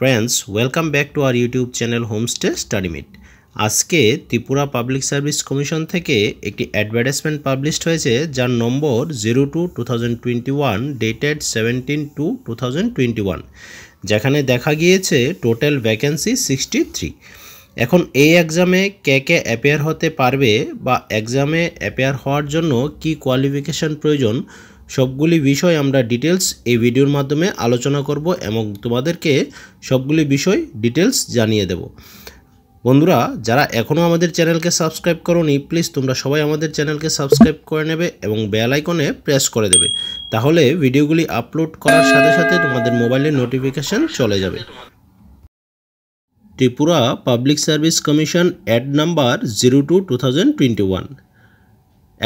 Friends welcome back to our YouTube channel homestay study meet আজকে Tripura public service commission থেকে একটি advertisement published হয়েছে যার নম্বর zero two two thousand twenty one dated seventeen two two thousand twenty one যেখানে দেখা গিয়েছে টোটাল ভ্যাকেন্সি সিক্সটি থ্রি এখন এই এক্সামে কে কে অ্যাপেয়ার হতে পারবে বা এক্সামে অ্যাপেয়ার হওয়ার জন্য কি কোয়ালিফিকেশান প্রয়োজন সবগুলি বিষয় আমরা ডিটেলস এই ভিডিওর মাধ্যমে আলোচনা করব এবং তোমাদেরকে সবগুলি বিষয় ডিটেলস জানিয়ে দেব বন্ধুরা যারা এখনও আমাদের চ্যানেলকে সাবস্ক্রাইব করোনি প্লিজ তোমরা সবাই আমাদের চ্যানেলকে সাবস্ক্রাইব করে নেবে এবং বেল আইকনে প্রেস করে দেবে তাহলে ভিডিওগুলি আপলোড করার সাথে সাথে তোমাদের মোবাইলে নোটিফিকেশান চলে যাবে Tripura public service commission ad number zero two two thousand twenty one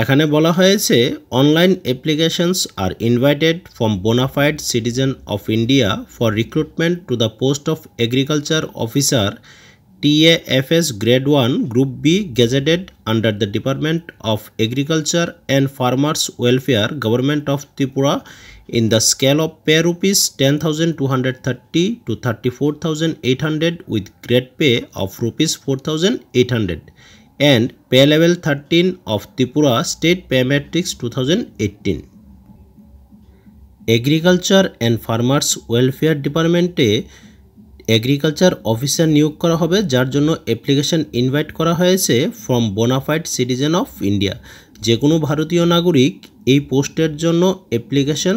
এখানে বলা হয়েছে online applications are invited from bonafide citizen of India for recruitment to the post of agriculture TAFS Grade 1 Group B gazetted under the Department of Agriculture and Farmers Welfare Government of Tripura in the scale of per rupees 10,230 to 34,800 with grade pay of rupees 4,800. and Pay Level 13 of Tripura State Pay Matrix 2018. Agriculture and farmers welfare ডিপার্টমেন্টে agriculture officer নিয়োগ করা হবে যার জন্য application invite করা হয়েছে from bonafide citizen of India যে কোনো ভারতীয় নাগরিক এই পোস্টের জন্য অ্যাপ্লিকেশন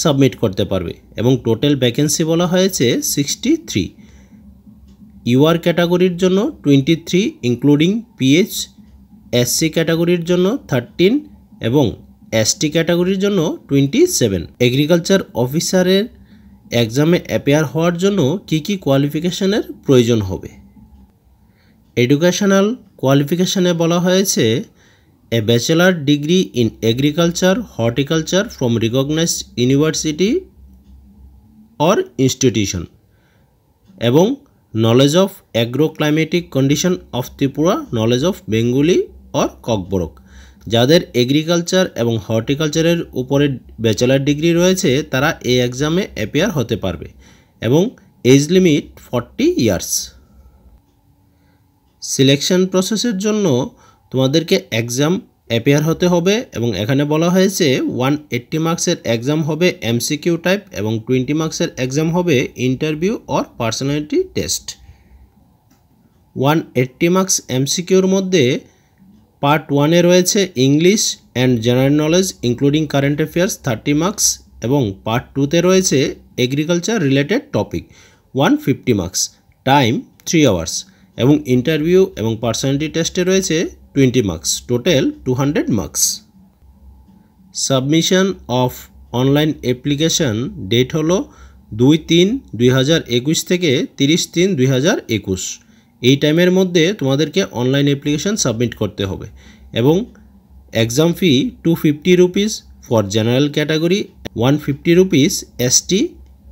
সাবমিট করতে পারবে এবং টোটাল ভ্যাকেন্সি বলা হয়েছে সিক্সটি থ্রি ইউআর ক্যাটাগরির জন্য twenty three including PH SC ক্যাটাগরির জন্য থার্টিন এবং এসটি ক্যাটাগরির জন্য টোয়েন্টি সেভেন এগ্রিকালচার অফিসারের এক্সামে অ্যাপেয়ার হওয়ার জন্য কি কি কোয়ালিফিকেশানের প্রয়োজন হবে এডুকেশনাল কোয়ালিফিকেশানে বলা হয়েছে a bachelor degree in agriculture horticulture from recognised university or institution এবং of agro climatic condition of Tripura knowledge of Bengali or Kokborok যাদের এগ্রিকালচার এবং হর্টিকালচারের উপরে ব্যাচেলার ডিগ্রি রয়েছে তারা এই এক্সামে অ্যাপিয়ার হতে পারবে এবং age limit forty years selection প্রসেসের জন্য তোমাদেরকে এক্সাম অ্যাপিয়ার হতে হবে এবং এখানে বলা হয়েছে ওয়ান এইট্টি মার্কসের এক্সাম হবে এমসিকিউ টাইপ এবং টোয়েন্টি মার্কসের এক্সাম হবে interview or personality test one eighty marks এমসিকিউর মধ্যে পার্ট ওয়ানে রয়েছে English and general knowledge including current affairs thirty marks এবং পার্ট টুতে রয়েছে agriculture related topic one fifty marks time three hours এবং ইন্টারভিউ এবং পার্সোনালিটি টেস্টে রয়েছে 20 marks total 200 marks submission of online application date হলো দুই তিন দুই থেকে তিরিশ তিন দুই এই টাইমের মধ্যে তোমাদেরকে অনলাইন অ্যাপ্লিকেশন সাবমিট করতে হবে এবং exam fee two fifty rupees for general category one fifty rupees ST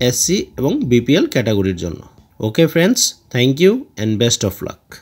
SC এবং বিপিএল ক্যাটাগরির জন্য okay friends thank you and best of lakh